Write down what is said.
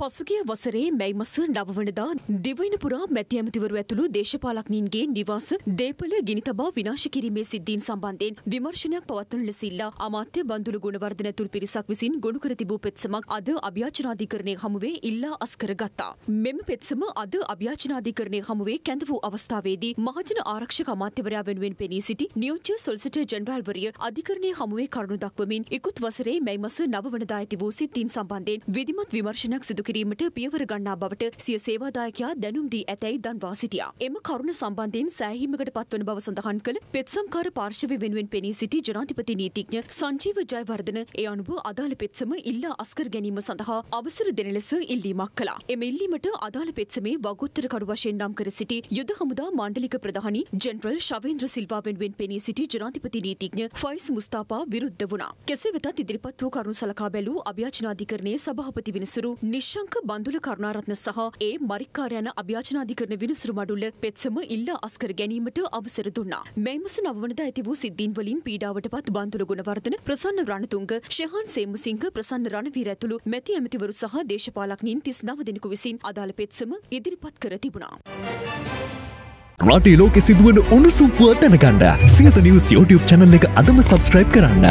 පසුගිය වසරේ මැයි මස නවවනදා දිවයිනපුරා මැති ඇමතිවරු ඇතුළු දේශපාලක්නීන්ගේ නිවාස දේපල ගිනිතබා විනාශ කිරීමේ සිද්ධීන් සම්බන්ධයෙන් විමර්ශනයක් පවත්වන ලෙසිල්ලා අමාත්‍ය බඳුළු ගුණවර්ධන ඇතුළු පිරිසක් විසින් ගොනු කර තිබූ පෙත්සමක් අද අභ්‍යාචනාධිකරණය හමුවේ ඉල්ලා අස්කර ගත්තා. මෙම පෙත්සම අද අභ්‍යාචනාධිකරණය හමුවේ කැඳ වූ අවස්ථාවේදී මහජන ආරක්ෂක අමාත්‍යවරයා වෙනුවෙන් පෙනී සිටි නියෝජ්‍ය සොල්සිටර් ජෙනරාල්වරිය අධිකරණය හමුවේ කරුණු දක්වමින් ඉකුත් වසරේ මැයි මස නවවනදා ඇති වූ සිද්ධීන් සම්බන්ධයෙන් විධිමත් විමර්ශනයක් සිදු කිරීමට පියවර ගන්නා බවට සිය සේවාදායකයා දැනුම් දී ඇතැයි දන්වා සිටියා. එම කරුණ සම්බන්ධයෙන් සෑහීමකට පත්වන බව සඳහන් කළ පෙත්සම්කාර පාර්ශවය වෙනුවෙන් පෙනී සිටි ජනාධිපති නීතිඥ සංජීව ජයවර්ධන ඒ අනුව අදාළ පෙත්සම ඉල්ලා අස්කර ගැනීම සඳහා අවසර දෙන ලෙස ඉල්ලීමක් කළා. එම ඉල්ලීමට අදාළ පෙත්සමේ වගොත්තරකරු වශයෙන් නම් කර සිටි යුද හමුදා මණ්ඩලික ප්‍රධානි ජෙනරල් ශවේන්ද්‍ර සිල්වා වෙනුවෙන් පෙනී සිටි ජනාධිපති නීතිඥ ෆයිස් මුස්තාපා විරුද්ධ වුණා. කෙසේ වෙතත් ඉදිරිපත් වූ කරුණු සලකා බැලූ අභ්‍යාචනාධිකරණයේ සභාපති විනිසුරු නිශ ශංක බන්දුල කරුණාරත්න සහ ඒ මරික්කාරයන අභ්‍යාචනාධිකරණ විනිසුරු මඩුල්ල පෙත්සම ඉල්ලා අස්කර ගැනීමට අවසර දුන්නා. මේ මස නවවනදා ඇති වූ සිද්ධීන් වලින් පීඩාවට පත් බන්දුල ගුණවර්ධන, ප්‍රසන්න රණතුංග, ෂෙහාන් සේමසිංහ, ප්‍රසන්න රණවීර ඇතුළු මැති ඇමතිවරු සහ දේශපාලකණින් 39 දෙනෙකු විසින් අදාළ පෙත්සම ඉදිරිපත් කර තිබුණා. රටේ ලෝකෙ සිදුවන උණුසුම් පුව දැනගන්න සියත නිවුස් YouTube channel එක අදම subscribe කරන්න.